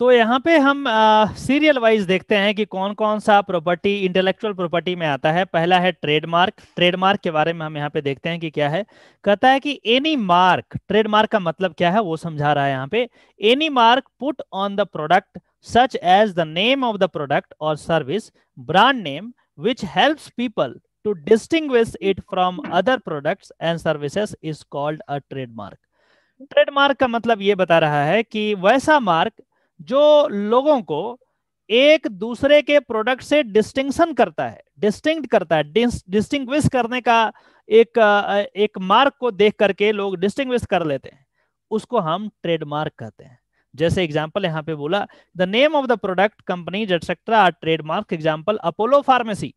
तो यहाँ पे हम सीरियल वाइज देखते हैं कि कौन कौन सा प्रॉपर्टी इंटेलेक्चुअल प्रॉपर्टी में आता है पहला है ट्रेडमार्क ट्रेडमार्क के बारे में हम यहाँ पे देखते हैं कि क्या है कहता है कि एनी मार्क ट्रेडमार्क का मतलब क्या है वो समझा रहा है यहाँ पे any mark put on the product such as the name of the product और service brand name which help people to distinguish it from other product and services is called a trademark trademark का मतलब ये बता रहा है कि वैसा mark जो लोगों को एक दूसरे के प्रोडक्ट से डिस्टिंक्शन करता है डिस्टिंक्ट करता है डिस्टिंग करने का एक एक मार्क को देख करके लोग डिस्टिंग कर लेते हैं उसको हम ट्रेडमार्क कहते हैं जैसे एग्जाम्पल यहाँ पे बोला the name of the product company etcetera are trademark example Apollo pharmacy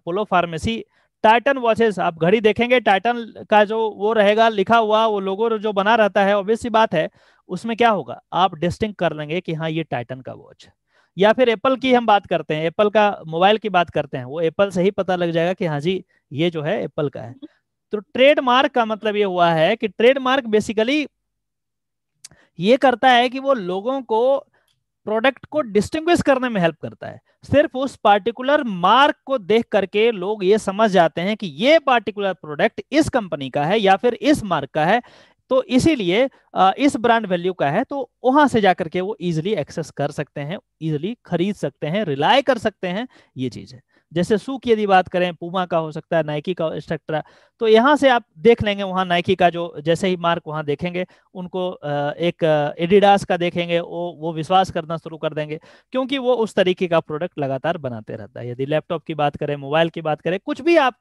Apollo pharmacy Titan watches आप घड़ी देखेंगे टाइटन का जो वो रहेगा लिखा हुआ वो लोगों जो बना रहता है ऑब्वियस बात है उसमें क्या होगा आप डिस्टिंग कर लेंगे कि हाँ ये टाइटन का वॉच है या फिर एप्पल की हम बात करते हैं एप्पल का मोबाइल की बात करते हैं वो एप्पल से ही पता लग जाएगा कि हाँ जी ये जो है एप्पल का है तो ट्रेडमार्क का मतलब ये हुआ है कि ट्रेडमार्क बेसिकली ये करता है कि वो लोगों को प्रोडक्ट को डिस्टिंग्विश करने में हेल्प करता है सिर्फ उस पार्टिकुलर मार्क को देख करके लोग ये समझ जाते हैं कि ये पार्टिकुलर प्रोडक्ट इस कंपनी का है या फिर इस मार्क का है तो इसीलिए इस ब्रांड वैल्यू का है तो वहां से जाकर के वो इजिली एक्सेस कर सकते हैं इजिली खरीद सकते हैं रिलाय कर सकते हैं ये चीज है जैसे सू की यदि बात करें पूमा का हो सकता है नाइकी का एक्सेट्रा तो यहाँ से आप देख लेंगे वहाँ नाइकी का जो जैसे ही मार्क वहाँ देखेंगे उनको एक एडिडास का देखेंगे वो वो विश्वास करना शुरू कर देंगे क्योंकि वो उस तरीके का प्रोडक्ट लगातार बनाते रहता है यदि लैपटॉप की बात करें मोबाइल की बात करें कुछ भी आप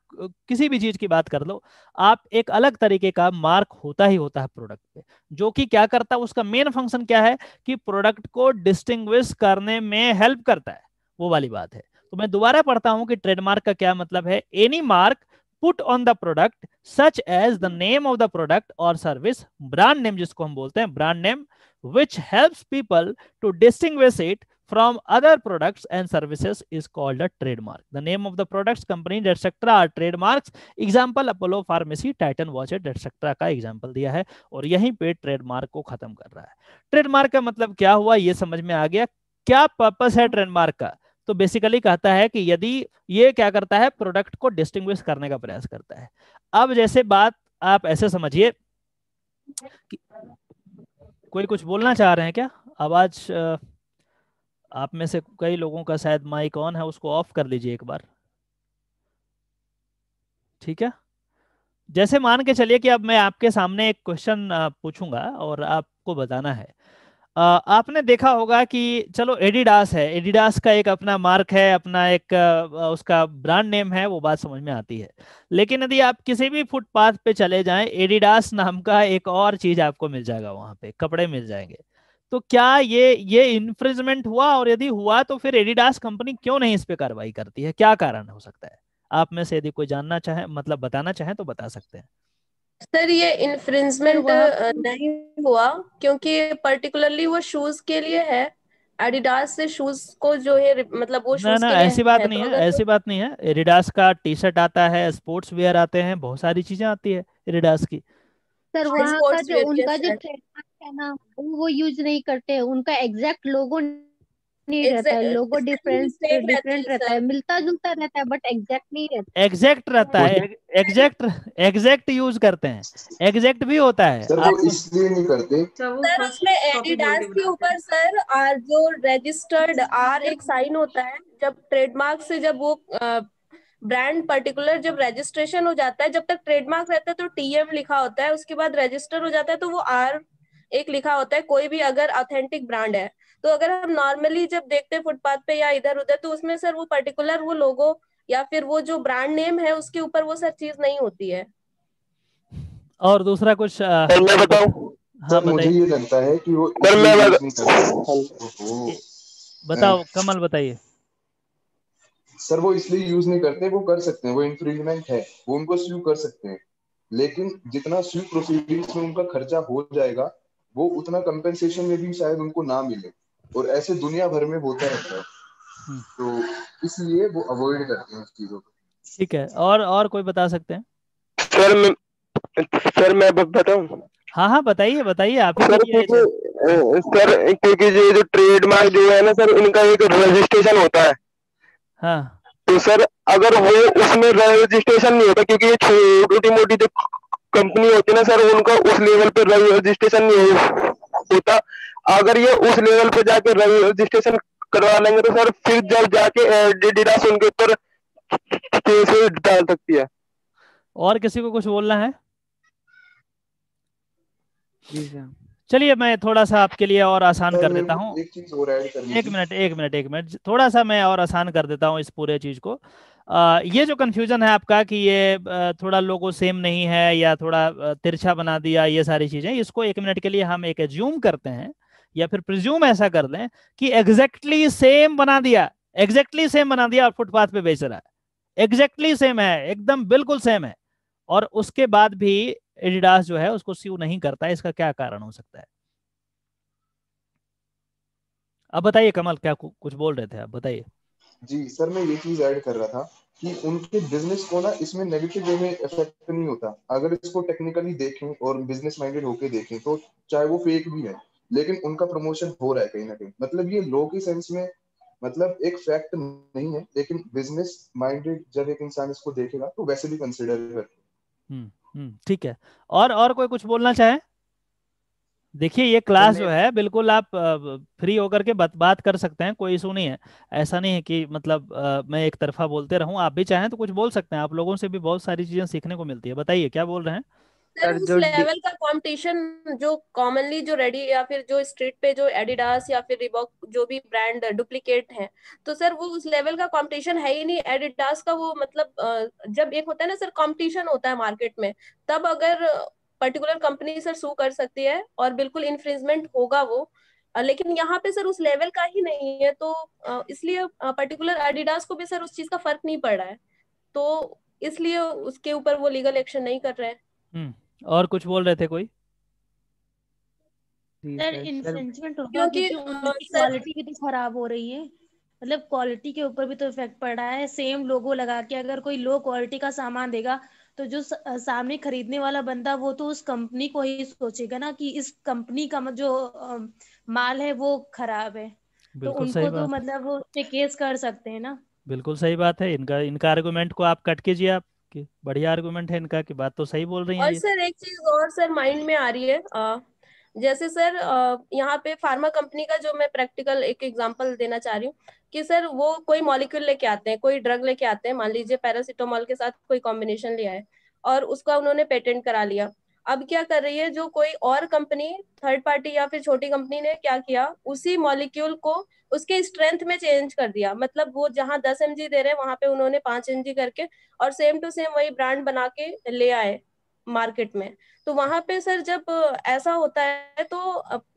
किसी भी चीज़ की बात कर लो आप एक अलग तरीके का मार्क होता ही होता है प्रोडक्ट पे जो कि क्या करता है उसका मेन फंक्शन क्या है कि प्रोडक्ट को डिस्टिंग्विश करने में हेल्प करता है वो वाली बात है तो मैं दोबारा पढ़ता हूं कि ट्रेडमार्क का क्या मतलब है any mark put on the product such as the name of the product और सर्विस ब्रांड नेम जिसको हम बोलते हैं brand name which helps people to distinguish it from other products and services is called a trademark. The name of the products, companies, etc. are trademarks. Example Apollo Pharmacy, Titan Watches, etc. का example दिया है और यहीं पे trademark को खत्म कर रहा है Trademark का मतलब क्या हुआ ये समझ में आ गया क्या पर्पस है ट्रेडमार्क का तो बेसिकली कहता है कि यदि ये क्या करता है प्रोडक्ट को डिस्टिंग करने का प्रयास करता है अब जैसे बात आप ऐसे समझिए कोई कुछ बोलना चाह रहे हैं क्या आवाज आप में से कई लोगों का शायद माइक ऑन है उसको ऑफ कर लीजिए एक बार ठीक है जैसे मान के चलिए कि अब मैं आपके सामने एक क्वेश्चन पूछूंगा और आपको बताना है आपने देखा होगा कि चलो एडिडास है एडिडास का एक अपना मार्क है अपना एक उसका ब्रांड नेम है वो बात समझ में आती है लेकिन यदि आप किसी भी फुटपाथ पे चले जाएं एडिडास नाम का एक और चीज आपको मिल जाएगा वहां पे कपड़े मिल जाएंगे तो क्या ये ये इन्फ्रिजमेंट हुआ और यदि हुआ तो फिर एडिडास कंपनी क्यों नहीं इस पे कार्रवाई करती है क्या कारण हो सकता है आप में से यदि कोई जानना चाहे मतलब बताना चाहे तो बता सकते हैं सर ये इन्फ्रिंजमेंट नहीं हुआ क्योंकि पर्टिकुलरली वो शूज के लिए है एडिडास से शूज को जो है मतलब वो ना, ना, तो ऐसी बात नहीं है ऐसी बात नहीं है एडिडास का टी शर्ट आता है स्पोर्ट्स वेयर आते हैं बहुत सारी चीजें आती है एडिडास की सर वहाँ का जो उनका जो ट्रेडमार्क है ना वो यूज नहीं करते उनका एग्जैक्ट लोगो लोगो डिफरेंट रहता है बट एग्जैक्ट रहता है एग्जैक्ट एग्जैक्ट यूज करते हैं एग्जैक्ट भी होता है सर इसलिए नहीं करते सर अच्छा, उसमें एडिडास के ऊपर सर आर जो रजिस्टर्ड आर एक साइन होता है जब ट्रेडमार्क से जब वो ब्रांड पर्टिकुलर जब रजिस्ट्रेशन हो जाता है जब तक ट्रेडमार्क रहता है तो टीएम लिखा होता है उसके बाद रजिस्टर हो जाता है तो वो आर एक लिखा होता है कोई भी अगर ऑथेंटिक ब्रांड है तो अगर हम नॉर्मली जब देखते हैं फुटपाथ पे या इधर उधर तो उसमें सर वो पर्टिकुलर वो लोगो या फिर वो जो ब्रांड नेम है उसके ऊपर वो सर चीज नहीं होती है और दूसरा कुछ आ... मैं बताऊं हाँ मुझे ये लगता है कि वो सर मैं बताओ कमल बताइए सर वो इसलिए यूज नहीं करते वो कर सकते हैं वो इन्फ्रिजमेंट है वो उनको स्यू कर सकते हैं लेकिन जितना स्यू प्रोसीडिंग में उनका खर्चा हो जाएगा वो उतना कंपेंसेशन में भी शायद उनको ना मिले और ऐसे दुनिया भर में होता रहता है तो इसलिए वो अवॉइड करते हैं उस चीजों को ठीक है और और कोई बता सकते हैं सर मैं सर मैं बताऊं हाँ हाँ बताइए बताइए आप सर क्योंकि सर क्योंकि ये जो ट्रेडमार्क जो है ना सर इनका एक रजिस्ट्रेशन होता है हाँ तो सर अगर वो उसमें रजिस्ट्रेशन नहीं होता क्योंकि ये छोटी मोटी जो कंपनी होती है ना सर उनका उस लेवल पे रजिस्ट्रेशन नहीं होता अगर ये उस लेवल पे जाके रजिस्ट्रेशन करवा लेंगे तो सर फिर जब जाके डिडास उनके ऊपर डाल सकती है और किसी को कुछ बोलना है चलिए मैं थोड़ा सा आपके लिए और आसान कर देता हूँ एक मिनट एक मिनट एक मिनट थोड़ा सा मैं और आसान कर देता हूँ इस पूरे चीज को आ, ये जो कन्फ्यूजन है आपका कि ये थोड़ा लोगो सेम नहीं है या थोड़ा तिरछा बना दिया ये सारी चीजें इसको एक मिनट के लिए हम एक एज्यूम करते हैं या फिर प्रिज्यूम ऐसा कर लें कि एग्जैक्टली सेम बना दिया एग्जैक्टली सेम बना दिया और फुटपाथ पे बेच रहा है एग्जैक्टली सेम है एकदम बिल्कुल सेम है और उसके बाद भी एडिडास जो है उसको सीव नहीं करता है इसका क्या कारण हो सकता है अब बताइए कमल क्या कुछ बोल रहे थे आप बताइए जी सर मैं ये चीज ऐड कर रहा था कि उनके बिजनेस को ना इसमें नेगेटिव वे में इफेक्ट नहीं होता अगर इसको टेक्निकली देखें और बिजनेस माइंडेड होके देखें तो चाहे वो फेक भी है लेकिन उनका प्रमोशन हो रहा है कहीं ना कहीं मतलब ये लो की सेंस में मतलब एक फैक्ट नहीं है लेकिन बिजनेस माइंडेड जब एक इंसान इसको देखेगा तो वैसे भी कंसिडर करते हम्म, हम्म, ठीक है और और कोई कुछ बोलना चाहे देखिए ये क्लास जो है बिल्कुल आप फ्री होकर के बात बात कर सकते हैं कोई इशू नहीं है ऐसा नहीं है कि मतलब मैं एक तरफा बोलते रहूं आप भी चाहें तो कुछ बोल सकते हैं आप लोगों से भी बहुत सारी चीजें सीखने को मिलती है बताइए क्या बोल रहे हैं सर उस लेवल का कंपटीशन जो कॉमनली जो रेडी या फिर जो स्ट्रीट पे जो एडिडास या फिर रिबॉक जो भी ब्रांड डुप्लीकेट है तो सर वो उस लेवल का कंपटीशन है ही नहीं एडिडास का वो मतलब जब एक होता है ना सर कंपटीशन होता है मार्केट में तब अगर पर्टिकुलर कंपनी सर सू कर सकती है और बिल्कुल इन्फ्रिजमेंट होगा वो लेकिन यहाँ पे सर उस लेवल का ही नहीं है तो इसलिए पर्टिकुलर एडिडास को भी सर उस चीज का फर्क नहीं पड़ रहा है तो इसलिए उसके ऊपर वो लीगल एक्शन नहीं कर रहे हैं हम्म। और कुछ बोल रहे थे कोई सर इंसेंचमेंट क्योंकि क्वालिटी भी तो खराब हो रही है मतलब क्वालिटी के ऊपर भी तो इफेक्ट पड़ रहा है सेम लोगो लगा के अगर कोई लो क्वालिटी का सामान देगा तो जो सामने खरीदने वाला बंदा वो तो उस कंपनी को ही सोचेगा ना कि इस कंपनी का जो माल है वो खराब है तो उनको सही तो मतलब वो केस कर सकते हैं ना बिल्कुल सही बात है इनका इनका आर्गुमेंट को आप कट कीजिए आप ओके बढ़िया आर्गुमेंट है इनका कि बात तो सही बोल रही है और सर एक चीज और सर माइंड में आ रही है आ, जैसे सर यहाँ पे फार्मा कंपनी का जो मैं प्रैक्टिकल एक एग्जांपल देना चाह रही हूँ कि सर वो कोई मॉलिक्यूल लेके आते हैं कोई ड्रग लेके आते हैं मान लीजिए पैरासिटामोल के साथ कोई कॉम्बिनेशन लिया है और उसका उन्होंने पेटेंट करा लिया अब क्या कर रही है जो कोई और कंपनी थर्ड पार्टी या फिर छोटी कंपनी ने क्या किया उसी मॉलिक्यूल को उसके स्ट्रेंथ में चेंज कर दिया मतलब वो जहाँ दस एम दे रहे हैं वहां पे उन्होंने पांच एम करके और सेम टू सेम वही ब्रांड बना के ले आए मार्केट में तो वहां पे सर जब ऐसा होता है तो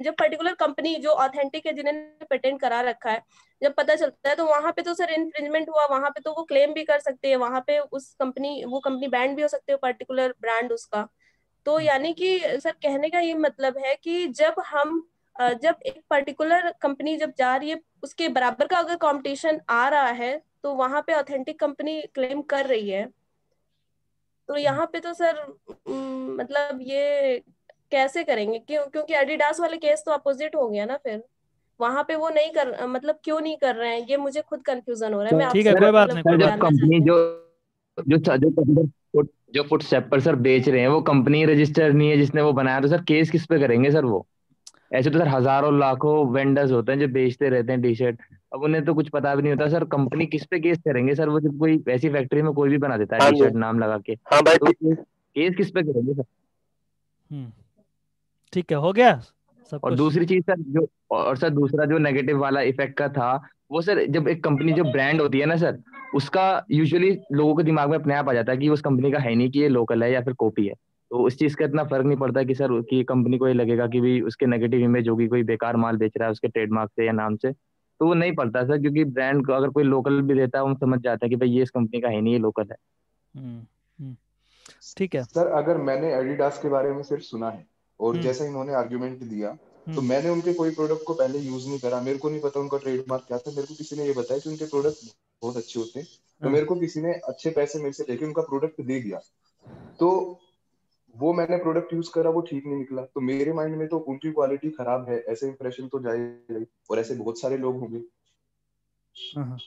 जब पर्टिकुलर कंपनी जो ऑथेंटिक है जिन्होंने पेटेंट करा रखा है जब पता चलता है तो वहां पे तो सर इन्फ्रिंजमेंट हुआ वहां पे तो वो क्लेम भी कर सकते हैं वहां पे उस कंपनी वो कंपनी बैंड भी हो सकते हो पर्टिकुलर ब्रांड उसका तो यानी कि सर कहने का ये मतलब है कि जब हम जब एक पर्टिकुलर कंपनी जब जा रही है उसके बराबर का अगर कंपटीशन आ रहा है तो वहां पे ऑथेंटिक कंपनी क्लेम कर रही है तो यहाँ पे तो सर मतलब ये कैसे करेंगे क्यों क्योंकि एडिडास वाले केस तो अपोजिट हो गया ना फिर वहां पे वो नहीं कर मतलब क्यों नहीं कर रहे हैं ये मुझे खुद कंफ्यूजन हो रहा है ठीक है कोई बात नहीं कंपनी जो जो जो फुट जो फुट स्टेप पर सर बेच रहे हैं वो कंपनी रजिस्टर नहीं है जिसने वो बनाया तो सर केस किस पे करेंगे सर वो ऐसे तो सर हजारों लाखों वेंडर्स होते हैं जो बेचते रहते हैं टी शर्ट अब उन्हें तो कुछ पता भी नहीं होता सर कंपनी किस पे केस करेंगे सर वो सिर्फ कोई ऐसी फैक्ट्री में कोई भी बना देता है टी हाँ शर्ट नाम लगा के हाँ भाई तो केस किस पे करेंगे सर हम्म, ठीक है हो गया सब और दूसरी चीज सर जो और सर दूसरा जो नेगेटिव वाला इफेक्ट का था वो सर जब एक कंपनी जो ब्रांड होती है ना सर उसका यूजुअली लोगों के दिमाग में अपने आप आ जाता है कि उस कंपनी का है नहीं कि ये लोकल है या फिर कॉपी है तो उस चीज़ का इतना फर्क नहीं पड़ता कि सर कि कंपनी को ये लगेगा कि भी उसके नेगेटिव इमेज होगी कोई बेकार माल बेच रहा है उसके ट्रेडमार्क से या नाम से तो वो नहीं पड़ता सर क्योंकि ब्रांड को अगर कोई लोकल भी देता है हम समझ जाते हैं कि भाई ये इस कंपनी का है नहीं ये लोकल है हम्म, हम्म। ठीक है सर अगर मैंने एडिडास के बारे में सिर्फ सुना है और हम्म। जैसे इन्होंने आर्ग्यूमेंट दिया तो मैंने उनके कोई प्रोडक्ट को पहले यूज नहीं करा मेरे को नहीं पता उनका ट्रेडमार्क क्या था मेरे को किसी ने ये बताया कि उनके प्रोडक्ट बहुत अच्छे होते हैं तो हाँ। मेरे को किसी ने अच्छे पैसे मेरे से लेके उनका प्रोडक्ट दे दिया तो वो मैंने प्रोडक्ट यूज करा वो ठीक नहीं निकला तो मेरे माइंड में तो उनकी क्वालिटी खराब है ऐसे इंप्रेशन तो जाएगा और ऐसे बहुत सारे लोग होंगे हाँ, हाँ।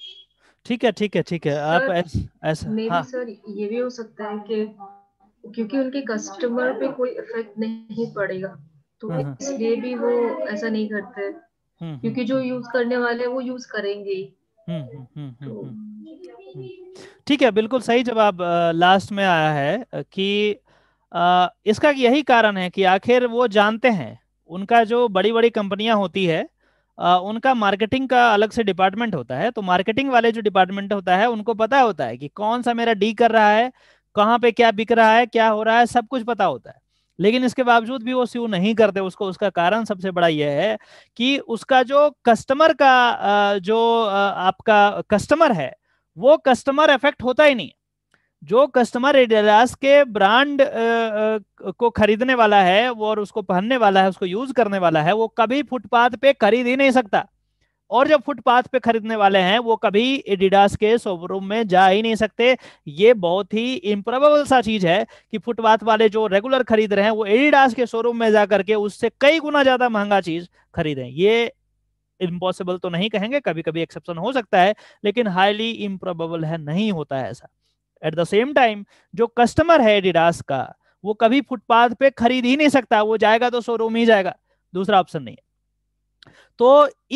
ठीक है ठीक है ठीक है आप ऐसा हाँ. सर ये भी हो सकता है कि क्योंकि उनके कस्टमर पे कोई इफेक्ट नहीं पड़ेगा तो इसलिए भी वो ऐसा नहीं करते हम्म, हम्म। क्योंकि जो यूज करने वाले हैं वो यूज करेंगे हम्म, हम्म, हम्म, तो ठीक है बिल्कुल सही जवाब लास्ट में आया है कि आ, इसका यही कारण है कि आखिर वो जानते हैं उनका जो बड़ी बड़ी कंपनियां होती है आ, उनका मार्केटिंग का अलग से डिपार्टमेंट होता है तो मार्केटिंग वाले जो डिपार्टमेंट होता है उनको पता होता है कि कौन सा मेरा डी कर रहा है कहाँ पे क्या बिक रहा है क्या हो रहा है सब कुछ पता होता है लेकिन इसके बावजूद भी वो सीओ नहीं करते उसको उसका कारण सबसे बड़ा यह है कि उसका जो कस्टमर का जो आपका कस्टमर है वो कस्टमर अफेक्ट होता ही नहीं जो कस्टमर एडिडास के ब्रांड को खरीदने वाला है वो और उसको पहनने वाला है उसको यूज करने वाला है वो कभी फुटपाथ पे खरीद ही नहीं सकता और जब फुटपाथ पे खरीदने वाले हैं वो कभी एडिडास के शोरूम में जा ही नहीं सकते ये बहुत ही इम्प्रोबेबल सा चीज है कि फुटपाथ वाले जो रेगुलर खरीद रहे हैं वो एडिडास के शोरूम में जाकर के उससे कई गुना ज्यादा महंगा चीज खरीदें ये इम्पॉसिबल तो नहीं कहेंगे कभी कभी एक्सेप्शन हो सकता है लेकिन हाईली इम्प्रोबेबल है नहीं होता है ऐसा एट द सेम टाइम जो कस्टमर है एडिडास का वो कभी फुटपाथ पे खरीद ही नहीं सकता वो जाएगा तो शोरूम ही जाएगा दूसरा ऑप्शन नहीं है तो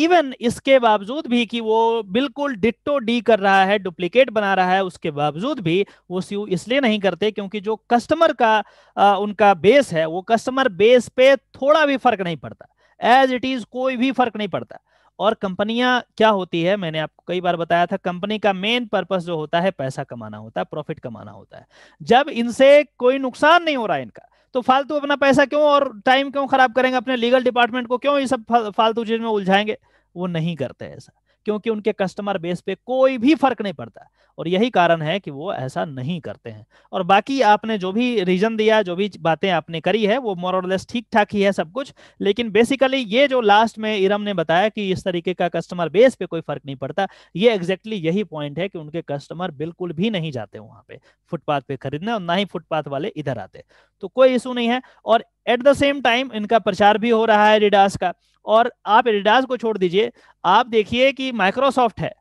इवन इसके बावजूद भी कि वो बिल्कुल डिट्टो डी कर रहा है डुप्लीकेट बना रहा है उसके बावजूद भी वो सीयू इसलिए नहीं करते क्योंकि जो कस्टमर का आ, उनका बेस है वो कस्टमर बेस पे थोड़ा भी फर्क नहीं पड़ता एज इट इज कोई भी फर्क नहीं पड़ता और कंपनियां क्या होती है मैंने आपको कई बार बताया था कंपनी का मेन पर्पज जो होता है पैसा कमाना होता है प्रॉफिट कमाना होता है जब इनसे कोई नुकसान नहीं हो रहा है इनका तो फालतू अपना पैसा क्यों और टाइम क्यों खराब करेंगे अपने लीगल डिपार्टमेंट को क्यों ये सब फालतू चीज में उलझाएंगे वो नहीं करते ऐसा क्योंकि उनके कस्टमर बेस पे कोई भी फर्क नहीं पड़ता और यही कारण है कि वो ऐसा नहीं करते हैं और बाकी आपने जो भी रीजन दिया जो भी बातें आपने करी है वो मोरलेस ठीक ठाक ही है सब कुछ लेकिन बेसिकली ये जो लास्ट में इरम ने बताया कि इस तरीके का कस्टमर बेस पे कोई फर्क नहीं पड़ता ये एग्जैक्टली exactly यही पॉइंट है कि उनके कस्टमर बिल्कुल भी नहीं जाते वहां पे फुटपाथ पे खरीदने और ना ही फुटपाथ वाले इधर आते तो कोई इशू नहीं है और एट द सेम टाइम इनका प्रचार भी हो रहा है एडिडास का और आप एडिडास को छोड़ दीजिए आप देखिए कि माइक्रोसॉफ्ट है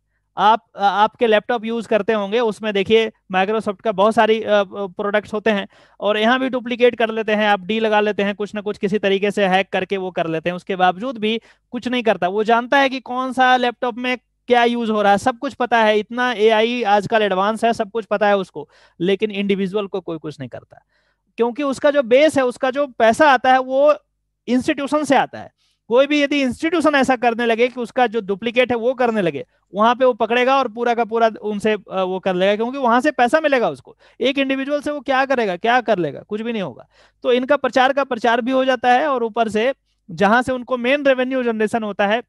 आप आपके लैपटॉप यूज करते होंगे उसमें देखिए माइक्रोसॉफ्ट का बहुत सारी प्रोडक्ट्स होते हैं और यहाँ भी डुप्लीकेट कर लेते हैं आप डी लगा लेते हैं कुछ ना कुछ किसी तरीके से हैक करके वो कर लेते हैं उसके बावजूद भी कुछ नहीं करता वो जानता है कि कौन सा लैपटॉप में क्या यूज हो रहा है सब कुछ पता है इतना ए आजकल एडवांस है सब कुछ पता है उसको लेकिन इंडिविजुअल को कोई कुछ नहीं करता क्योंकि उसका जो बेस है उसका जो पैसा आता है वो इंस्टीट्यूशन से आता है कोई भी यदि इंस्टीट्यूशन ऐसा करने लगे कि उसका जो डुप्लीकेट है वो करने लगे वहां पे वो पकड़ेगा और पूरा का पूरा उनसे वो कर लेगा क्योंकि वहां से पैसा मिलेगा उसको एक इंडिविजुअल से वो क्या करेगा क्या कर लेगा कुछ भी नहीं होगा तो इनका प्रचार का प्रचार भी हो जाता है और ऊपर से जहां से उनको मेन रेवेन्यू जनरेशन होता है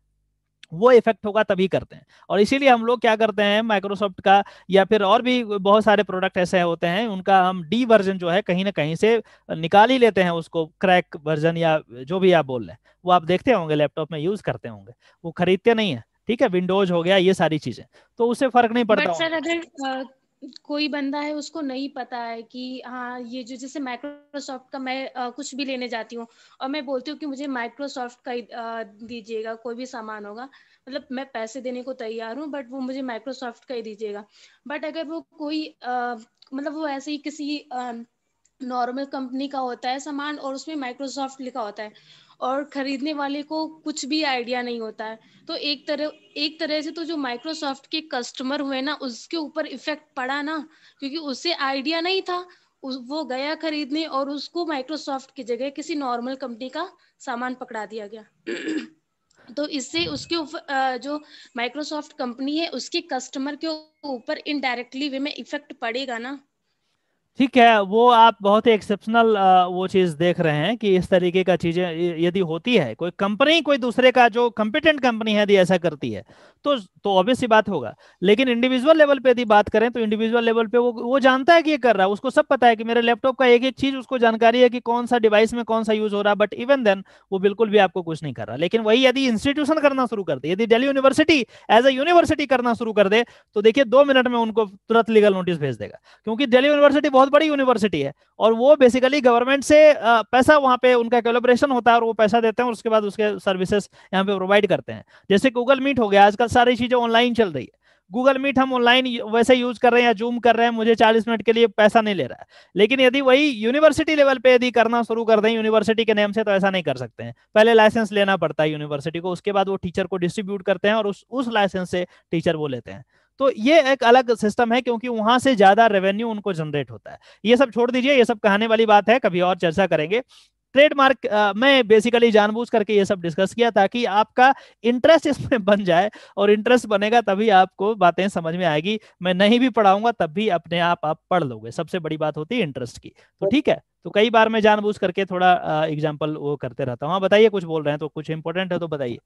वो इफेक्ट होगा तभी करते हैं और इसीलिए हम लोग क्या करते हैं माइक्रोसॉफ्ट का या फिर और भी बहुत सारे प्रोडक्ट ऐसे होते हैं उनका हम डी वर्जन जो है कहीं ना कहीं से निकाल ही लेते हैं उसको क्रैक वर्जन या जो भी आप बोल रहे हैं वो आप देखते होंगे लैपटॉप में यूज करते होंगे वो खरीदते नहीं है ठीक है विंडोज हो गया ये सारी चीजें तो उससे फर्क नहीं पड़ता सर अगर कोई बंदा है उसको नहीं पता है कि हाँ ये जो जैसे माइक्रोसॉफ्ट का मैं आ, कुछ भी लेने जाती हूँ और मैं बोलती हूँ कि मुझे माइक्रोसॉफ्ट का दीजिएगा कोई भी सामान होगा मतलब मैं पैसे देने को तैयार हूँ बट वो मुझे माइक्रोसॉफ्ट का ही दीजिएगा बट अगर वो कोई आ, मतलब वो ऐसे ही किसी नॉर्मल कंपनी का होता है सामान और उसमें माइक्रोसॉफ्ट लिखा होता है और खरीदने वाले को कुछ भी आइडिया नहीं होता है तो एक तरह एक तरह से तो जो माइक्रोसॉफ्ट के कस्टमर हुए ना उसके ऊपर इफेक्ट पड़ा ना क्योंकि उसे आइडिया नहीं था वो गया खरीदने और उसको माइक्रोसॉफ्ट की जगह किसी नॉर्मल कंपनी का सामान पकड़ा दिया गया तो इससे उसके ऊपर जो माइक्रोसॉफ्ट कंपनी है उसके कस्टमर के ऊपर इनडायरेक्टली वे में इफेक्ट पड़ेगा ना ठीक है वो आप बहुत ही एक्सेप्शनल वो चीज देख रहे हैं कि इस तरीके का चीजें यदि होती है कोई कंपनी कोई दूसरे का जो कंपिटेंट कंपनी है यदि ऐसा करती है तो तो ऑब्वियस ही बात होगा लेकिन इंडिविजुअल लेवल पे यदि बात करें तो इंडिविजुअल लेवल पे वो वो जानता है कि ये कर रहा है उसको सब पता है कि मेरे लैपटॉप का एक एक चीज उसको जानकारी है कि कौन सा डिवाइस में कौन सा यूज हो रहा है बट इवन देन वो बिल्कुल भी आपको कुछ नहीं कर रहा लेकिन वही यदि इंस्टीट्यूशन करना शुरू कर दे यदि Delhi university as a university करना शुरू कर दे तो देखिए दो मिनट में उनको तुरंत लीगल नोटिस भेज देगा क्योंकि डेली यूनिवर्सिटी बहुत बड़ी यूनिवर्सिटी है और वो बेसिकली गवर्नमेंट से पैसा वहाँ पे उनका कोलोब्रेशन होता है और वो पैसा देते हैं और उसके बाद उसके सर्विसेज यहाँ पे प्रोवाइड करते हैं जैसे गूगल मीट हो गया आजकल सारी चीजें ऑनलाइन चल रही है गूगल मीट हम ऑनलाइन वैसे यूज कर रहे हैं या जूम कर रहे हैं मुझे 40 मिनट के लिए पैसा नहीं ले रहा है लेकिन यदि वही यूनिवर्सिटी लेवल पे यदि करना शुरू कर दें यूनिवर्सिटी के नेम से तो ऐसा नहीं कर सकते हैं पहले लाइसेंस लेना पड़ता है यूनिवर्सिटी को उसके बाद वो टीचर को डिस्ट्रीब्यूट करते हैं और उस उस लाइसेंस से टीचर वो लेते हैं तो ये एक अलग सिस्टम है क्योंकि वहां से ज्यादा रेवेन्यू उनको जनरेट होता है ये सब छोड़ दीजिए ये सब कहने वाली बात है कभी और चर्चा करेंगे ट्रेडमार्क मैं बेसिकली जानबूझ करके ये सब डिस्कस किया ताकि आपका इंटरेस्ट इसमें बन जाए और इंटरेस्ट बनेगा तभी आपको बातें समझ में आएगी मैं नहीं भी पढ़ाऊंगा तब भी अपने आप आप पढ़ लोगे सबसे बड़ी बात होती है इंटरेस्ट की तो ठीक है तो कई बार मैं जानबूझ करके थोड़ा एग्जाम्पल वो करते रहता हूँ हाँ, बताइए कुछ बोल रहे हैं तो कुछ इंपॉर्टेंट है तो बताइए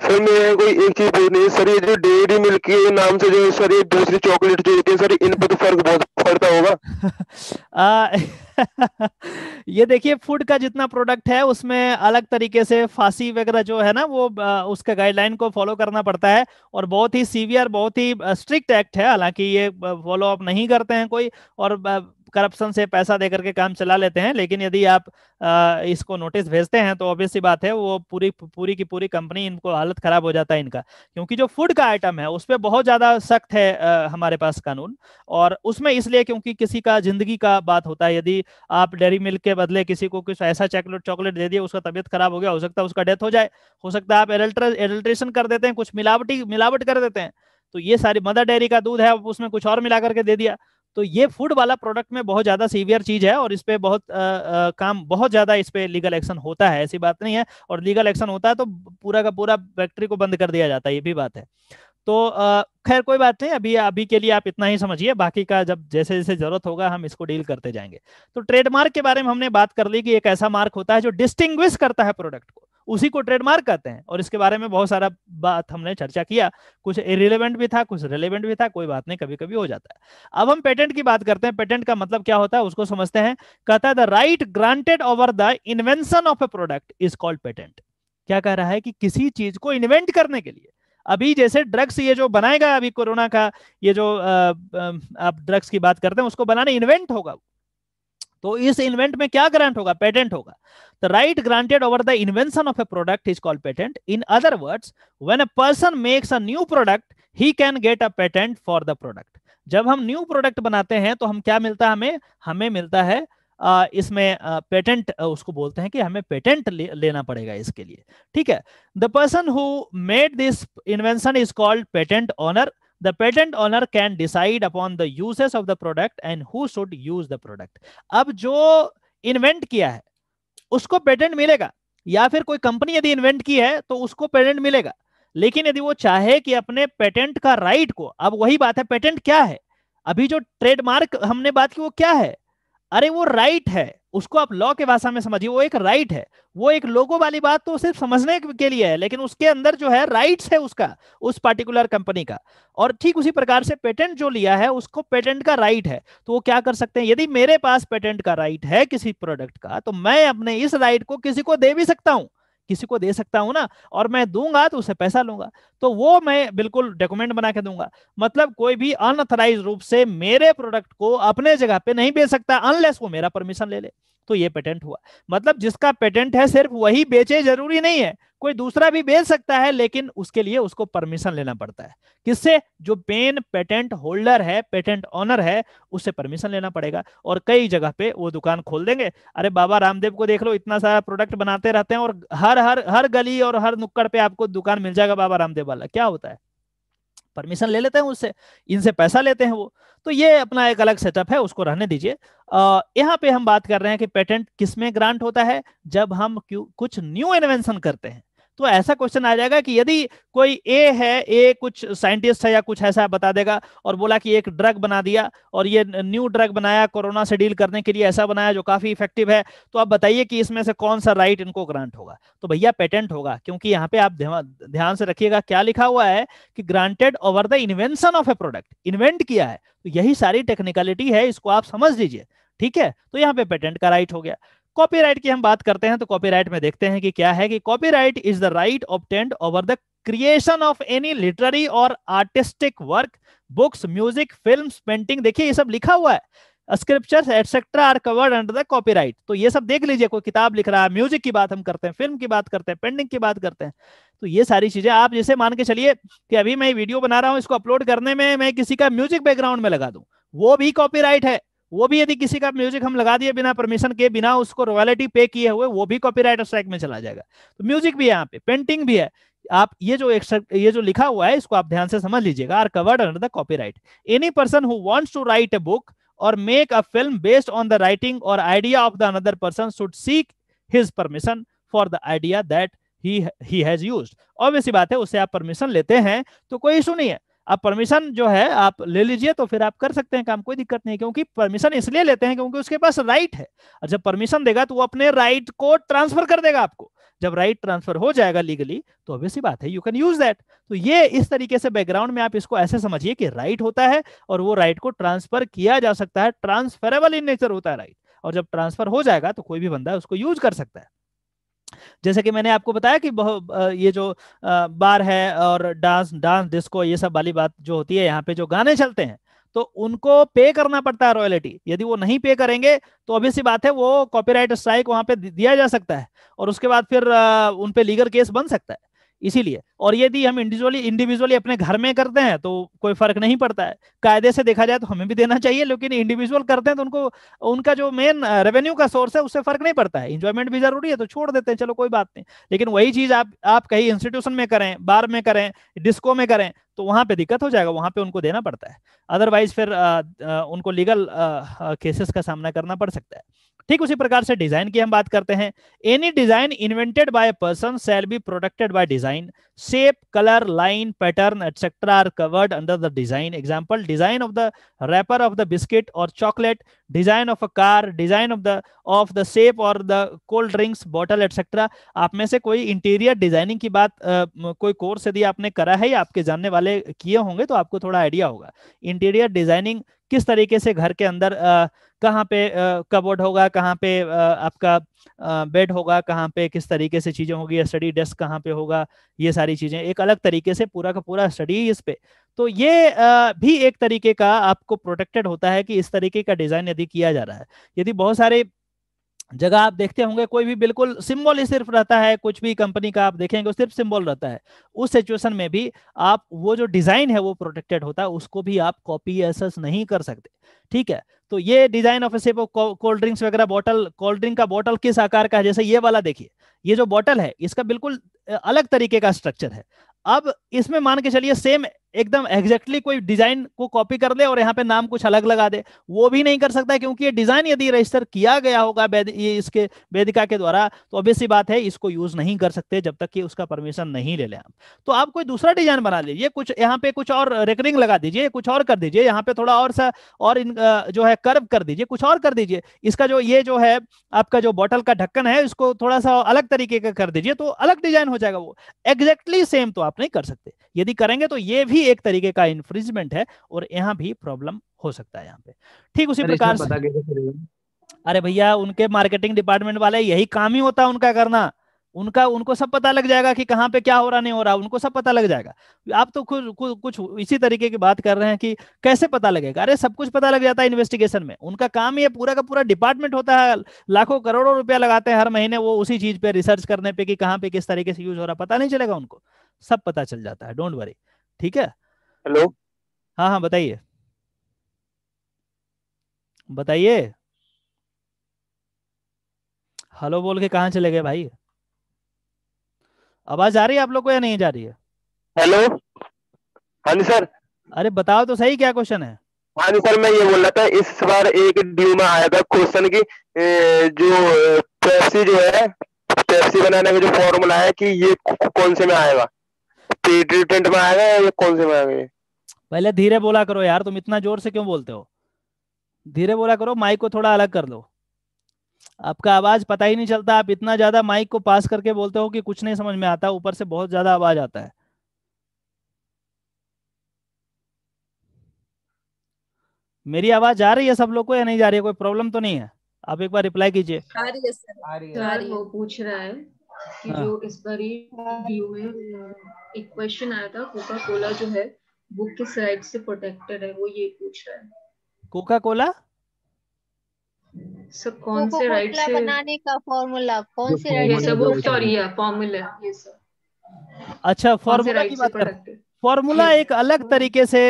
सर मैं कोई एक चीज पूछनी है सर ये जो डेयरी मिल्क के नाम से जो सर ये दूसरी चॉकलेट जो होती है सर इन पर तो फर्क बहुत पड़ता होगा आ, ये देखिए फूड का जितना प्रोडक्ट है उसमें अलग तरीके से फांसी वगैरह जो है ना वो उसका गाइडलाइन को फॉलो करना पड़ता है और बहुत ही सीवियर बहुत ही स्ट्रिक्ट एक्ट है हालांकि ये फॉलो अप नहीं करते हैं कोई और करप्शन से पैसा दे करके काम चला लेते हैं लेकिन यदि आप आ, इसको नोटिस भेजते हैं तो ऑब्वियस बात है वो पूरी पूरी की पूरी कंपनी इनको हालत खराब हो जाता है इनका क्योंकि जो फूड का आइटम है उस पर बहुत ज्यादा सख्त है आ, हमारे पास कानून और उसमें इसलिए क्योंकि किसी का जिंदगी का बात होता है यदि आप डेयरी मिल्क के बदले किसी को कुछ ऐसा चॉकलेट चॉकलेट दे दिए उसका तबियत खराब हो गया हो सकता है उसका डेथ हो जाए हो सकता है आप एडल्ट्रेशन कर देते हैं कुछ मिलावटी मिलावट कर देते हैं तो ये सारी मदर डेयरी का दूध है उसमें कुछ और मिला करके दे दिया तो ये फूड वाला प्रोडक्ट में बहुत ज्यादा सीवियर चीज है और इस बहुत आ, आ, काम बहुत ज्यादा इस पे लीगल एक्शन होता है ऐसी बात नहीं है और लीगल एक्शन होता है तो पूरा का पूरा फैक्ट्री को बंद कर दिया जाता है ये भी बात है तो खैर कोई बात नहीं अभी अभी के लिए आप इतना ही समझिए बाकी का जब जैसे जैसे जरूरत होगा हम इसको डील करते जाएंगे तो ट्रेडमार्क के बारे में हमने बात कर ली कि एक ऐसा मार्क होता है जो डिस्टिंग्विश करता है प्रोडक्ट को उसी को ट्रेडमार्क कहते हैं और इसके बारे में बहुत सारा बात हमने चर्चा किया कुछ इरिलेवेंट भी था कुछ रिलेवेंट भी था कोई बात नहीं कभी कभी हो जाता है अब हम पेटेंट की बात करते हैं पेटेंट का मतलब क्या होता है उसको समझते हैं कहता है the right granted over the invention of a product is called patent क्या कह रहा है कि किसी चीज को इन्वेंट करने के लिए अभी जैसे ड्रग्स ये जो बनाएगा अभी कोरोना का ये जो आप ड्रग्स की बात करते हैं उसको बनाने इन्वेंट होगा वो तो इस इन्वेंट में क्या ग्रांट होगा पेटेंट होगा the right granted over the invention of a product is called patent in other words when a person makes a new product he can get a patent for the product जब हम new product बनाते हैं तो हम क्या मिलता है हमें हमें मिलता है इसमें पेटेंट उसको बोलते हैं कि हमें पेटेंट ले, लेना पड़ेगा इसके लिए ठीक है the person who made this invention is called patent owner the patent owner can decide upon the uses of the product and who should use the product ab jo invent kiya hai usko patent milega या फिर कोई company यदि invent की है तो उसको patent मिलेगा लेकिन यदि वो चाहे कि अपने पेटेंट का राइट को अब वही बात है पेटेंट क्या है अभी जो ट्रेडमार्क हमने बात की वो क्या है अरे वो राइट है उसको आप लॉ के भाषा में समझिए वो एक राइट है वो एक लोगों वाली बात तो सिर्फ समझने के लिए है लेकिन उसके अंदर जो है राइट्स है उसका उस पार्टिकुलर कंपनी का और ठीक उसी प्रकार से पेटेंट जो लिया है उसको पेटेंट का राइट है तो वो क्या कर सकते हैं यदि मेरे पास पेटेंट का राइट है किसी प्रोडक्ट का तो मैं अपने इस राइट को किसी को दे भी सकता हूं किसी को दे सकता हूं ना और मैं दूंगा तो उसे पैसा लूंगा तो वो मैं बिल्कुल डॉक्यूमेंट बना के दूंगा मतलब कोई भी अनऑथराइज रूप से मेरे प्रोडक्ट को अपने जगह पे नहीं बेच सकता अनलेस वो मेरा परमिशन ले ले तो ये पेटेंट हुआ मतलब जिसका पेटेंट है सिर्फ वही बेचे जरूरी नहीं है कोई दूसरा भी बेच सकता है लेकिन उसके लिए उसको परमिशन लेना पड़ता है किससे जो पेन पेटेंट होल्डर है पेटेंट ऑनर है उससे परमिशन लेना पड़ेगा और कई जगह पे वो दुकान खोल देंगे अरे बाबा रामदेव को देख लो इतना सारा प्रोडक्ट बनाते रहते हैं और हर हर हर गली और हर नुक्कड़ पे आपको दुकान मिल जाएगा बाबा रामदेव वाला क्या होता है परमिशन ले लेते हैं उससे इनसे पैसा लेते हैं वो तो ये अपना एक अलग सेटअप है उसको रहने दीजिए यहाँ पे हम बात कर रहे हैं कि पेटेंट किसमें ग्रांट होता है जब हम कुछ न्यू इन्वेंशन करते हैं तो ऐसा क्वेश्चन आ जाएगा कि यदि कोई ए है ए कुछ साइंटिस्ट है या कुछ ऐसा बता देगा और बोला कि एक ड्रग बना दिया और ये न्यू ड्रग बनाया कोरोना से डील करने के लिए ऐसा बनाया जो काफी इफेक्टिव है तो आप बताइए कि इसमें से कौन सा राइट इनको ग्रांट होगा तो भैया पेटेंट होगा क्योंकि यहाँ पे आप ध्यान से रखिएगा क्या लिखा हुआ है कि granted over the invention of a product invent किया है तो यही सारी टेक्निकलिटी है इसको आप समझ लीजिए ठीक है तो यहाँ पे पेटेंट का राइट हो गया कॉपीराइट की हम बात करते हैं तो कॉपीराइट में देखते हैं कि क्या है कि copyright is the right obtained over the creation of any literary और artistic work books music film painting देखिए ये सब लिखा हुआ है scriptures etcetera are covered under the copyright तो ये सब देख लीजिए कोई किताब लिख रहा है म्यूजिक की बात हम करते हैं फिल्म की बात करते हैं पेंटिंग की बात करते हैं तो ये सारी चीजें आप जैसे मान के चलिए कि अभी मैं वीडियो बना रहा हूँ इसको अपलोड करने में मैं किसी का म्यूजिक बैकग्राउंड में लगा दू वो भी कॉपीराइट है वो भी यदि किसी का म्यूजिक हम लगा दिए बिना परमिशन के बिना उसको रॉयल्टी पे किए हुए वो भी कॉपीराइट स्ट्राइक में चला जाएगा तो म्यूजिक भी है यहाँ पे पेंटिंग भी है आप ये जो ये जो लिखा हुआ है इसको आप ध्यान से समझ लीजिएगा are covered under the copyright any person who wants to write a book और make a film based on the writing और idea of the another person should seek his permission for the idea that he has use obvious बात है उससे आप permission लेते हैं तो कोई इशू नहीं है अब परमिशन जो है आप ले लीजिए तो फिर आप कर सकते हैं काम कोई दिक्कत नहीं क्योंकि परमिशन इसलिए लेते हैं क्योंकि उसके पास राइट है और जब परमिशन देगा तो वो अपने राइट को ट्रांसफर कर देगा आपको जब राइट ट्रांसफर हो जाएगा लीगली तो अभी बात है यू कैन यूज दैट तो ये इस तरीके से बैकग्राउंड में आप इसको ऐसे समझिए कि राइट होता है और वो राइट को ट्रांसफर किया जा सकता है ट्रांसफरेबल इन नेचर होता है राइट और जब ट्रांसफर हो जाएगा तो कोई भी बंदा उसको यूज कर सकता है जैसे कि मैंने आपको बताया कि ये जो बार है और डांस डांस डिस्को ये सब वाली बात जो होती है यहाँ पे जो गाने चलते हैं तो उनको पे करना पड़ता है रॉयल्टी यदि वो नहीं पे करेंगे तो अभी सी बात है वो कॉपीराइट स्ट्राइक वहां पे दिया जा सकता है और उसके बाद फिर उन पे लीगल केस बन सकता है इसीलिए और यदि हम इंडिविजुअली इंडिविजुअली अपने घर में करते हैं तो कोई फर्क नहीं पड़ता है कायदे से देखा जाए तो हमें भी देना चाहिए लेकिन इंडिविजुअल करते हैं तो उनको उनका जो मेन रेवेन्यू का सोर्स है उससे फर्क नहीं पड़ता है इंजॉयमेंट भी जरूरी है तो छोड़ देते हैं चलो कोई बात नहीं लेकिन वही चीज आप आप कहीं इंस्टीट्यूशन में करें बार में करें डिस्को में करें तो वहां पर दिक्कत हो जाएगा वहां पर उनको देना पड़ता है अदरवाइज फिर उनको लीगल केसेस का सामना करना पड़ सकता है ठीक उसी प्रकार से डिजाइन की हम बात करते हैं any design invented by person shall be protected by design shape colour line pattern etcetera are covered under the design example design of the wrapper of the biscuit और chocolate design of a car design of the of the shape और the cold drinks bottle etcetera आप में से कोई interior designing की बात आ, कोई course यदि आपने करा है या आपके जानने वाले किए होंगे तो आपको थोड़ा आइडिया होगा इंटीरियर डिजाइनिंग किस तरीके से घर के अंदर कहाँ पे कबोर्ड होगा कहाँ पे आपका बेड होगा कहाँ पे किस तरीके से चीज़ें होगी स्टडी डेस्क कहाँ पे होगा ये सारी चीज़ें एक अलग तरीके से पूरा का पूरा स्टडी इस पे तो ये भी एक तरीके का आपको प्रोटेक्टेड होता है कि इस तरीके का डिज़ाइन यदि किया जा रहा है यदि बहुत सारे जगह आप देखते होंगे कोई भी बिल्कुल सिंबल ही सिर्फ रहता है कुछ भी कंपनी का आप देखेंगे सिर्फ सिंबल रहता है उस सिचुएशन में भी आप वो जो डिजाइन है वो प्रोटेक्टेड होता है उसको भी आप कॉपी एसेस नहीं कर सकते ठीक है तो ये डिजाइन ऑफ सिप कोल्ड ड्रिंक्स वगैरह बॉटल कोल्ड ड्रिंक का बॉटल किस आकार का है जैसे ये वाला देखिए ये जो बॉटल है इसका बिल्कुल अलग तरीके का स्ट्रक्चर है अब इसमें मान के चलिए सेम एकदम एग्जैक्टली exactly कोई डिजाइन को कॉपी कर ले और यहाँ पे नाम कुछ अलग लगा दे वो भी नहीं कर सकता क्योंकि ये डिजाइन यदि रजिस्टर किया गया होगा ये इसके वेदिका के द्वारा तो ऑब्वियस सी बात है इसको यूज नहीं कर सकते जब तक कि उसका परमिशन नहीं ले लें आप तो आप कोई दूसरा डिजाइन बना लीजिए कुछ यहाँ पे कुछ और रेकरिंग लगा दीजिए कुछ और कर दीजिए यहाँ पे थोड़ा और सा और इन जो है कर्व कर दीजिए कुछ और कर दीजिए इसका जो ये जो है आपका जो बॉटल का ढक्कन है इसको थोड़ा सा अलग तरीके का कर दीजिए तो अलग डिजाइन हो जाएगा वो एग्जैक्टली सेम तो आप नहीं कर सकते यदि करेंगे तो ये भी भी एक तरीके का इन्फ्रिजमेंट है और यहाँ भी प्रॉब्लम हो सकता है यहाँ पे ठीक उसी प्रकार से अरे भैया उनके मार्केटिंग डिपार्टमेंट वाले यही काम ही होता है उनका करना उनका उनको सब पता लग जाएगा कि कहाँ पे क्या हो रहा नहीं हो रहा उनको सब पता लग जाएगा आप तो कुछ कुछ, कुछ इसी तरीके की बात कर रहे हैं कि कैसे पता लगेगा अरे सब कुछ पता लग जाता है इन्वेस्टिगेशन में उनका काम ये पूरा का पूरा डिपार्टमेंट होता है लाखों करोड़ों रुपया लगाते हैं हर महीने वो उसी चीज पे रिसर्च करने पे कि कहाँ पे किस तरीके से यूज हो रहा पता नहीं चलेगा उनको सब पता चल जाता है डोंट वरी ठीक है हेलो हाँ हाँ बताइए बताइए हेलो बोल के कहा चले गए भाई आवाज आ रही है आप लोग को या नहीं जा रही है हेलो हाँ जी सर अरे बताओ तो सही क्या क्वेश्चन है हाँ जी सर मैं ये बोल रहा था इस बार एक ड्यू में आया था क्वेश्चन की जो पेप्सी जो है पेप्सी बनाने का जो फॉर्मूला है कि ये कौन से में आएगा पीटर में आ गए या कौन से में आ गए पहले धीरे बोला करो यार तुम इतना जोर से क्यों बोलते हो धीरे बोला करो माइक को थोड़ा अलग कर लो आपका आवाज पता ही नहीं चलता आप इतना ज्यादा माइक को पास करके बोलते हो कि कुछ नहीं समझ में आता ऊपर से बहुत ज्यादा आवाज आता है मेरी आवाज आ रही है सब लोग को या नहीं जा रही है कोई प्रॉब्लम तो नहीं है आप एक बार रिप्लाई कीजिए आ रही है सर आ रही है वो पूछ रहा है कि हाँ. जो इस बार में एक क्वेश्चन आया था कोका कोला जो है वो किस राइट से प्रोटेक्टेड है वो ये पूछ रहा है कोका कोला सब कौन से राइट से बनाने का फॉर्मूला अच्छा, कौन से राइट से वो सॉरी फॉर्मूला ये अच्छा फॉर्मूला की बात फॉर्मूला एक अलग तरीके से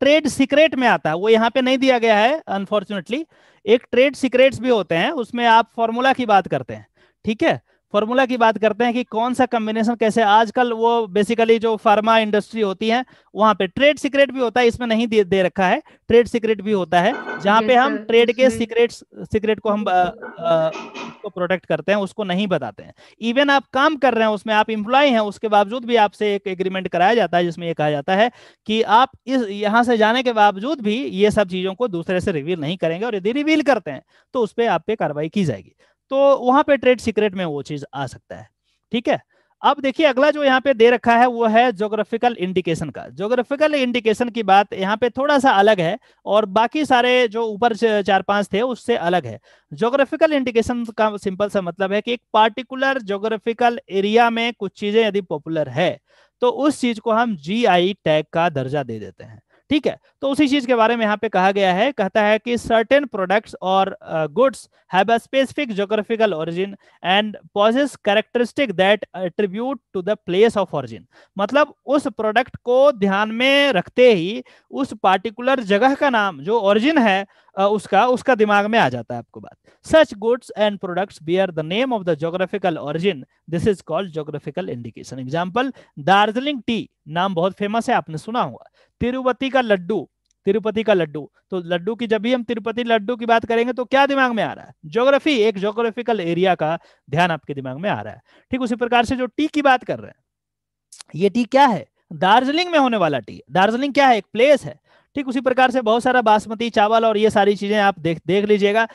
ट्रेड सीक्रेट में आता है वो यहाँ पे नहीं दिया गया है अनफॉर्चुनेटली एक ट्रेड सीक्रेट्स भी होते हैं उसमें आप फॉर्मूला की बात करते हैं ठीक है फॉर्मूला की बात करते हैं कि कौन सा कॉम्बिनेशन कैसे आजकल वो बेसिकली जो फार्मा इंडस्ट्री होती है वहां पे ट्रेड सीक्रेट भी होता है इसमें नहीं दे, दे रखा है ट्रेड सीक्रेट भी होता है जहां पे हम ट्रेड के सीक्रेट सीक्रेट को हम को प्रोटेक्ट करते हैं उसको नहीं बताते हैं इवन आप काम कर रहे हैं उसमें आप इम्प्लॉय हैं उसके बावजूद भी आपसे एक एग्रीमेंट कराया जाता है जिसमें ये कहा जाता है कि आप इस यहाँ से जाने के बावजूद भी ये सब चीजों को दूसरे से रिवील नहीं करेंगे और यदि रिवील करते हैं तो उस पर आप पे कार्रवाई की जाएगी तो वहां पे ट्रेड सीक्रेट में वो चीज आ सकता है ठीक है अब देखिए अगला जो यहाँ पे दे रखा है वो है ज्योग्राफिकल इंडिकेशन का ज्योग्राफिकल इंडिकेशन की बात यहाँ पे थोड़ा सा अलग है और बाकी सारे जो ऊपर चार पांच थे उससे अलग है ज्योग्राफिकल इंडिकेशन का सिंपल सा मतलब है कि एक पार्टिकुलर ज्योग्राफिकल एरिया में कुछ चीजें यदि पॉपुलर है तो उस चीज को हम जी टैग का दर्जा दे देते हैं ठीक है तो उसी चीज के बारे में यहाँ पे कहा गया है कहता है कि सर्टेन प्रोडक्ट्स और goods have a specific geographical origin and possess characteristic that attribute to the place of origin मतलब उस प्रोडक्ट को ध्यान में रखते ही उस पार्टिकुलर जगह का नाम जो ओरिजिन है उसका उसका दिमाग में आ जाता है आपको बात such goods and products bear the name of the geographical origin this is called geographical indication example Darjeeling tea नाम बहुत फेमस है आपने सुना होगा तिरुपति का लड्डू तिरुपति का लड्डू तो लड्डू की जब भी हम तिरुपति लड्डू की बात करेंगे तो क्या दिमाग में आ रहा है ज्योग्राफी एक ज्योग्राफिकल एरिया का ध्यान आपके दिमाग में आ रहा है ठीक उसी प्रकार से जो टी की बात कर रहे हैं ये टी क्या है दार्जिलिंग में होने वाला टी दार्जिलिंग क्या है एक प्लेस है ठीक उसी प्रकार से बहुत सारा बासमती चावल और ये सारी चीजें आप देख देख लीजिएगा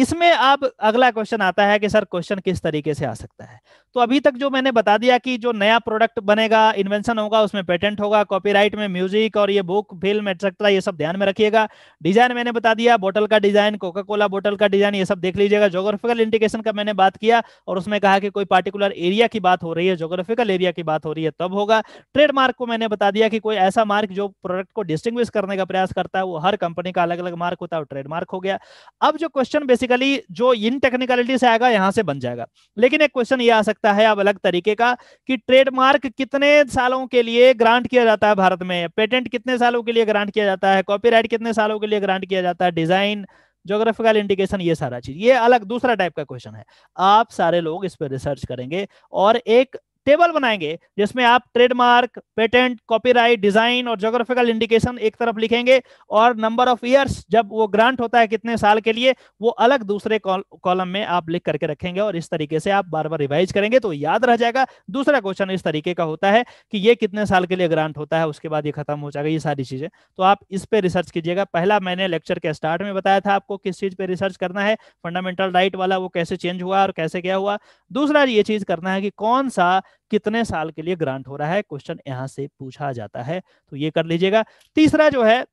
इसमें अब अगला क्वेश्चन आता है कि सर क्वेश्चन किस तरीके से आ सकता है तो अभी तक जो मैंने बता दिया कि जो नया प्रोडक्ट बनेगा इन्वेंशन होगा उसमें पेटेंट होगा कॉपीराइट में म्यूजिक और ये बुक फिल्म एक्सेट्रा ये सब ध्यान में रखिएगा डिजाइन मैंने बता दिया बोटल का डिजाइन कोका कोला बोटल का डिजाइन ये सब देख लीजिएगा जोग्राफिकल इंडिकेशन का मैंने बात किया और उसमें कहा कि कोई पार्टिकुलर एरिया की बात हो रही है जोग्राफिकल एरिया की बात हो रही है तब होगा ट्रेडमार्क को मैंने बता दिया कि कोई ऐसा मार्क जो प्रोडक्ट को डिस्टिंग्विश करने का प्रयास करता है वो हर कंपनी का अलग अलग मार्क होता है ट्रेडमार्क हो गया अब जो क्वेश्चन बेसिक बेसिकली जो इन टेक्निकलिटी से आएगा यहां से बन जाएगा लेकिन एक क्वेश्चन ये आ सकता है अब अलग तरीके का कि ट्रेडमार्क कितने सालों के लिए ग्रांट किया जाता है भारत में पेटेंट कितने सालों के लिए ग्रांट किया जाता है कॉपीराइट कितने सालों के लिए ग्रांट किया जाता है डिजाइन जोग्राफिकल इंडिकेशन ये सारा चीज ये अलग दूसरा टाइप का क्वेश्चन है आप सारे लोग इस पर रिसर्च करेंगे और एक टेबल बनाएंगे जिसमें आप ट्रेडमार्क पेटेंट कॉपीराइट डिजाइन और जोग्राफिकल इंडिकेशन एक तरफ लिखेंगे और नंबर ऑफ ईयर्स जब वो ग्रांट होता है कितने साल के लिए वो अलग दूसरे कॉलम में आप लिख करके रखेंगे और इस तरीके से आप बार बार रिवाइज करेंगे तो याद रह जाएगा दूसरा क्वेश्चन इस तरीके का होता है कि ये कितने साल के लिए ग्रांट होता है उसके बाद ये खत्म हो जाएगा ये सारी चीजें तो आप इस पर रिसर्च कीजिएगा पहला मैंने लेक्चर के स्टार्ट में बताया था आपको किस चीज पर रिसर्च करना है फंडामेंटल राइट वाला वो कैसे चेंज हुआ और कैसे क्या हुआ दूसरा ये चीज करना है कि कौन सा कितने साल के लिए ग्रांट हो रहा है क्वेश्चन यहाँ से पूछा जाता है तो ये कर लीजिएगा तीसरा जो है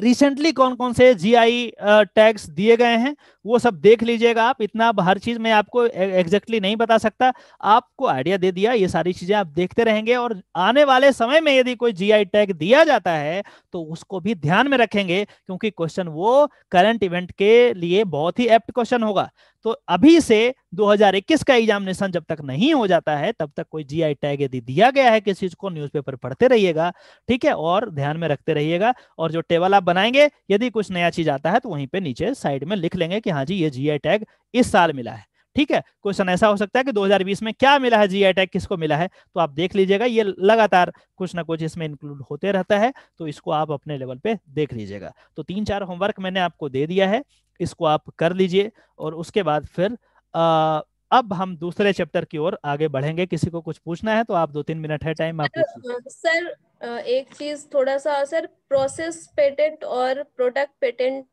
रिसेंटली कौन कौन से जीआई टैक्स दिए गए हैं वो सब देख लीजिएगा आप इतना हर चीज में आपको एग्जैक्टली नहीं बता सकता आपको आइडिया दे दिया ये सारी चीजें आप देखते रहेंगे और आने वाले समय में यदि कोई जीआई टैग दिया जाता है तो उसको भी ध्यान में रखेंगे क्योंकि क्वेश्चन वो करंट इवेंट के लिए बहुत ही एप्ट क्वेश्चन होगा तो अभी से 2021 का एग्जामिनेशन जब तक नहीं हो जाता है तब तक कोई जीआई टैग यदि दिया गया है किसी चीज को न्यूज़पेपर पढ़ते रहिएगा ठीक है और ध्यान में रखते रहिएगा और जो टेबल आप बनाएंगे यदि कुछ नया चीज आता है तो वहीं पे नीचे साइड में लिख लेंगे कि हाँ जी ये जीआई टैग इस साल मिला है ठीक है क्वेश्चन ऐसा हो सकता है कि 2020 में क्या मिला है जीआई टैग किसको मिला है तो आप देख लीजिएगा ये लगातार कुछ ना कुछ इसमें इंक्लूड होते रहता है तो इसको आप अपने लेवल पे देख लीजिएगा तो तीन चार होमवर्क मैंने आपको दे दिया है इसको आप कर लीजिए और उसके बाद फिर आ, अब हम दूसरे चैप्टर की ओर आगे बढ़ेंगे किसी को कुछ पूछना है तो आप दो तीन मिनट है टाइम आप सर एक चीज थोड़ा सा सर प्रोसेस पेटेंट और प्रोडक्ट पेटेंट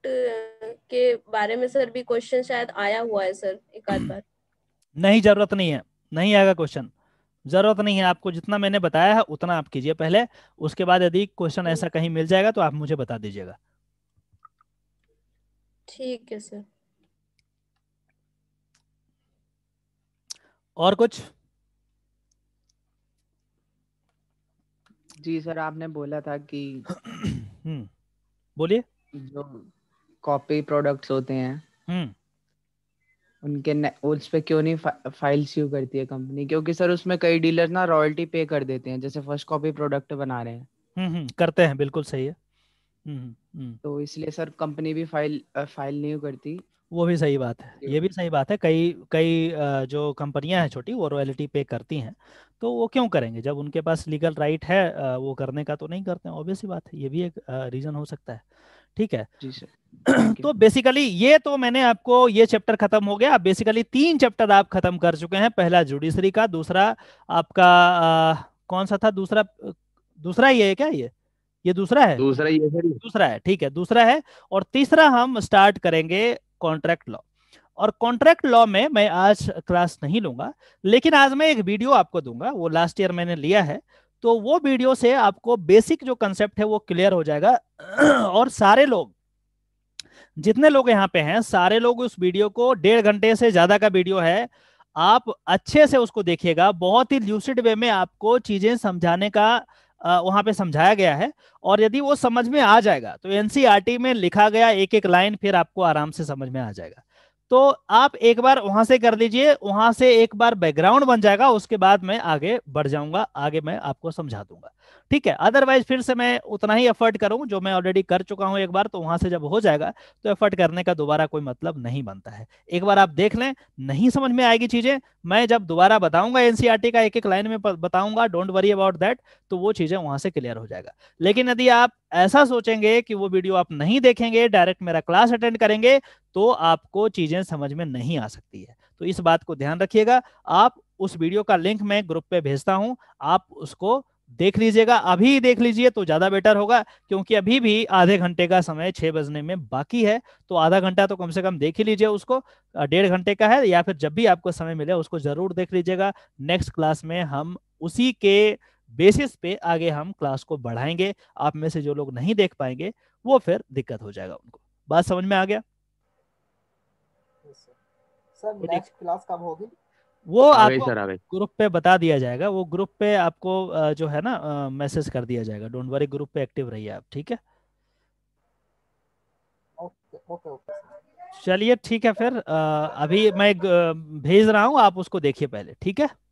के बारे में सर भी क्वेश्चन शायद आया हुआ है सर एक आध हम्म। बार नहीं जरूरत नहीं है नहीं आएगा क्वेश्चन जरूरत नहीं है आपको जितना मैंने बताया है उतना आप कीजिए पहले उसके बाद यदि क्वेश्चन ऐसा कहीं मिल जाएगा तो आप मुझे बता दीजिएगा ठीक है सर और कुछ जी सर आपने बोला था कि हम्म, बोलिए जो कॉपी प्रोडक्ट्स होते हैं हम्म। उनके उस पे क्यों नहीं फा, फाइल सीव करती है कंपनी क्योंकि सर उसमें कई डीलर ना रॉयल्टी पे कर देते हैं जैसे फर्स्ट कॉपी प्रोडक्ट बना रहे हैं हम्म, करते हैं बिल्कुल सही है तो इसलिए सर कंपनी भी फाइल फाइल नहीं करती वो भी सही बात है ये हाँ। भी सही बात है कई कई जो कंपनियां हैं छोटी वो रॉयल्टी पे करती हैं तो वो क्यों करेंगे जब उनके पास लीगल राइट है वो करने का तो नहीं करते ऑब्वियस ही बात है ये भी एक रीजन हो सकता है ठीक है जी सर तो बेसिकली ये तो मैंने आपको ये चैप्टर खत्म हो गया बेसिकली तीन चैप्टर आप खत्म कर चुके हैं पहला जुडिशरी का दूसरा आपका आ, कौन सा था दूसरा दूसरा ये है क्या ये ये दूसरा है दूसरा ये है दूसरा है ठीक है दूसरा है और तीसरा हम स्टार्ट करेंगे कॉन्ट्रैक्ट लॉ और कॉन्ट्रैक्ट लॉ में मैं आज क्लास नहीं लूंगा लेकिन आज मैं एक वीडियो आपको दूंगा वो लास्ट ईयर मैंने लिया है तो वो वीडियो से आपको बेसिक जो कंसेप्ट है वो क्लियर हो जाएगा और सारे लोग जितने लोग यहाँ पे हैं सारे लोग उस वीडियो को डेढ़ घंटे से ज्यादा का वीडियो है आप अच्छे से उसको देखिएगा बहुत ही ल्यूसिड वे में आपको चीजें समझाने का वहां पे समझाया गया है और यदि वो समझ में आ जाएगा तो एनसीईआरटी e में लिखा गया एक एक लाइन फिर आपको आराम से समझ में आ जाएगा तो आप एक बार वहां से कर लीजिए वहां से एक बार बैकग्राउंड बन जाएगा उसके बाद मैं आगे बढ़ जाऊंगा आगे मैं आपको समझा दूंगा ठीक है अदरवाइज फिर से मैं उतना ही एफर्ट करूं जो मैं ऑलरेडी कर चुका हूं एक बार तो वहां से जब हो जाएगा तो एफर्ट करने का दोबारा कोई मतलब नहीं बनता है एक बार आप देख लें नहीं समझ में आएगी चीजें मैं जब दोबारा बताऊंगा एनसीआरटी e का एक एक लाइन में बताऊंगा डोंट वरी अबाउट दैट तो वो चीजें वहां से क्लियर हो जाएगा लेकिन यदि आप ऐसा सोचेंगे कि वो वीडियो आप नहीं देखेंगे डायरेक्ट मेरा क्लास अटेंड करेंगे तो आपको चीजें समझ में नहीं आ सकती है तो इस बात को ध्यान रखिएगा आप उस वीडियो का लिंक मैं ग्रुप पे भेजता हूं आप उसको देख लीजिएगा अभी देख लीजिए तो ज्यादा बेटर होगा क्योंकि अभी भी आधे घंटे का समय छह बजने में बाकी है तो आधा घंटा तो कम से कम देख ही लीजिए उसको डेढ़ घंटे का है या फिर जब भी आपको समय मिले उसको जरूर देख लीजिएगा नेक्स्ट क्लास में हम उसी के बेसिस पे आगे हम क्लास को बढ़ाएंगे आप में से जो लोग नहीं देख पाएंगे वो फिर दिक्कत हो जाएगा उनको बात समझ में आ गया सर नेक्स्ट क्लास कब होगी वो आपको ग्रुप पे बता दिया जाएगा वो ग्रुप पे आपको जो है ना मैसेज कर दिया जाएगा डोंट वरी ग्रुप पे एक्टिव रहिए आप ठीक है ओके ओके चलिए ठीक है फिर अभी मैं भेज रहा हूँ आप उसको देखिए पहले ठीक है